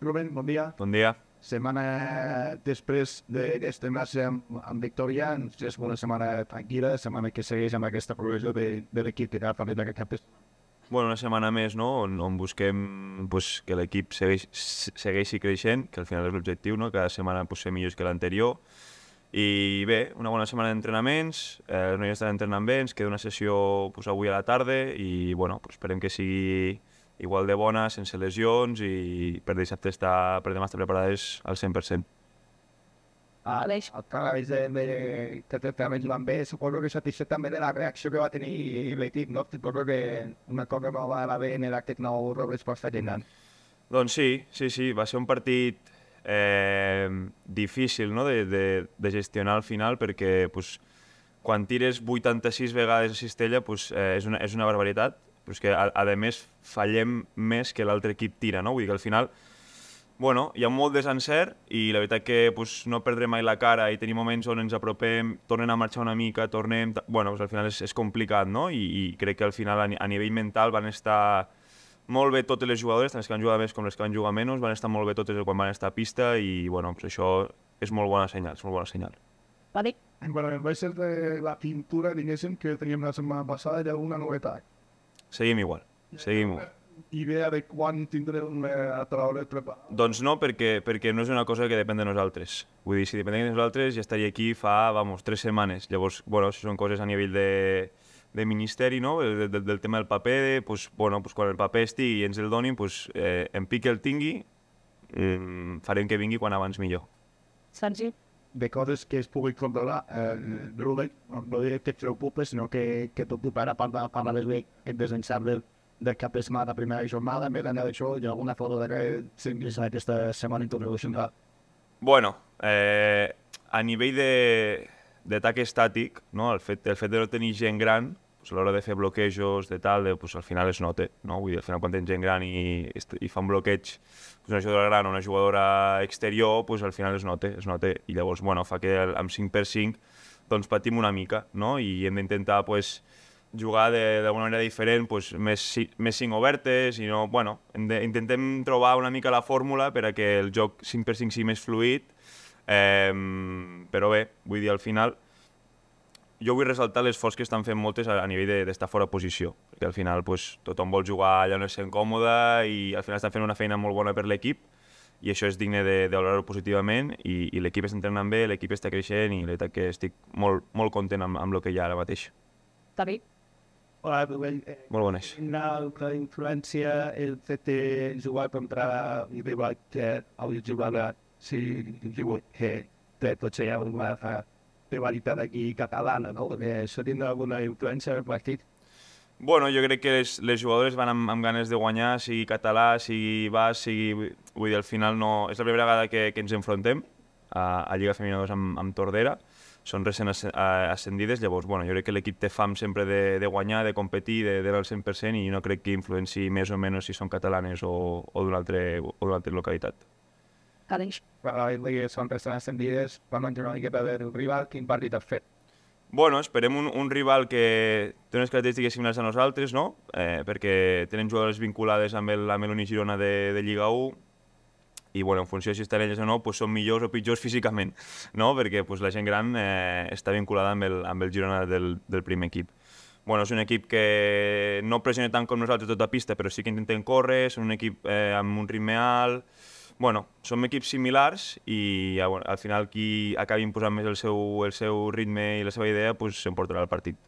Rubén, bon dia. Bon dia. Setmana després destrenar massa amb, amb Victoria, és una setmana tranquil·la, setmana que segueix amb aquesta progressió de, de l'equip que ha parlat d'aquest cap. Bueno, una setmana més, no?, on, on busquem pues, que l'equip segueix, segueixi creixent, que al final és l'objectiu, no?, cada setmana pues, ser millors que l'anterior. I bé, una bona setmana d'entrenaments, eh, els noies estan entrenant bé, ens queda una sessió pues, avui a la tarda i, bueno, pues, esperem que sigui igual de bona, sense lesions i per dissabte estar, per demà estar preparades al 100%. Ah, Aleix. el canvis de, de, de tractaments van bé, suposo que satisfet també de la reacció que va tenir l'equip, no? Suposo que una cosa no va anar bé en l'acte nou Robles per estar mm. Doncs sí, sí, sí, va ser un partit eh, difícil no? de, de, de gestionar al final perquè pues, quan tires 86 vegades a Cistella pues, eh, és, una, és una barbaritat, però és que a, a més fallem més que l'altre equip tira, no? Vull dir que al final bueno, hi ha molt desencert i la veritat que pues, no perdrem mai la cara i tenim moments on ens apropem, tornen a marxar una mica, tornem... Bueno, pues, al final és, és complicat, no? I, I crec que al final a, a nivell mental van estar molt bé totes les jugadores, tant les que van jugar més com les que van jugar menys, van estar molt bé totes quan van estar a pista i bueno, pues, això és molt bona senyal, és molt bona senyal. Vale. En quant a ser de la pintura, diguéssim, que teníem la setmana passada, era una novetat Seguim igual. Seguim igual idea de quan tindré eh, a traure preparat? Doncs no, perquè, perquè no és una cosa que depèn de nosaltres. Vull dir, si depèn de nosaltres ja estaria aquí fa, vamos, tres setmanes. Llavors, bueno, si són coses a nivell de, de ministeri, no? De, de, del tema del paper, de, pues, bueno, pues quan el paper estigui i ens el donin, pues, eh, en Pic el tingui, mm, farem que vingui quan abans millor. Senzill de coses que es pugui controlar eh, Rubén, no diré que et preocupa, sinó que, que tot ocuparà per, per, de haver bé desençar desenxar de cap és la primera jornada, més enllà d'això, hi ha alguna foto de que s'ingressa aquesta setmana introduccional? Bueno, eh, a nivell d'atac estàtic, no? el, fet, el fet de no tenir gent gran, pues, a l'hora de fer bloquejos, de tal, de, pues, al final es nota, no? Vull dir, al final quan tens gent gran i, i fa un bloqueig pues, una jugadora gran o una jugadora exterior, pues, al final es nota, es nota, i llavors, bueno, fa que amb 5x5 doncs, patim una mica, no? I hem d'intentar, pues, jugar d'alguna manera diferent, pues, més, més 5 obertes, i no, bueno, de, intentem trobar una mica la fórmula per a que el joc 5x5 sigui més fluid, eh, però bé, vull dir, al final, jo vull ressaltar l'esforç que estan fent moltes a, a nivell d'estar de, fora posició, perquè al final pues, tothom vol jugar allà on és sent còmode i al final estan fent una feina molt bona per l'equip i això és digne de, de valorar-ho positivament i, i l'equip està entrenant bé, l'equip està creixent i la veritat que estic molt, molt content amb, amb el que hi ha ara mateix. bé. Hola, eh, molt bones. Una altra influència el fet de jugar contra el rival que hauria jugat si diu que té potser hi ha una rivalitat aquí catalana, no? Perquè això tindrà alguna influència en el partit. Bueno, jo crec que les, les jugadores van amb, amb ganes de guanyar, sigui català, sigui bas, sigui... Vull dir, al final no... És la primera vegada que, que ens enfrontem a, a Lliga Femenina 2 amb, amb Tordera. Són recent ascendides, llavors, bueno, jo crec que l'equip té fam sempre de, de guanyar, de competir, de, de al 100% i no crec que influenci més o menys si són catalanes o, o d'una altra, altra localitat. Vale. Són persones ascendides, vam entrar una miqueta a veure el rival, quin partit has fet? Bueno, esperem un, un rival que té unes característiques similars a nosaltres, no? Eh, perquè tenen jugadors vinculades amb el, amb el Girona de, de Lliga 1, i bueno, en funció de si estan elles o no, pues, són millors o pitjors físicament, no? perquè pues, la gent gran eh, està vinculada amb el, amb el Girona del, del primer equip. Bueno, és un equip que no pressiona tant com nosaltres tota pista, però sí que intenten córrer, és un equip eh, amb un ritme alt, bueno, som equips similars i ja, bueno, al final qui acabi imposant més el seu, el seu ritme i la seva idea pues, s'emportarà el partit.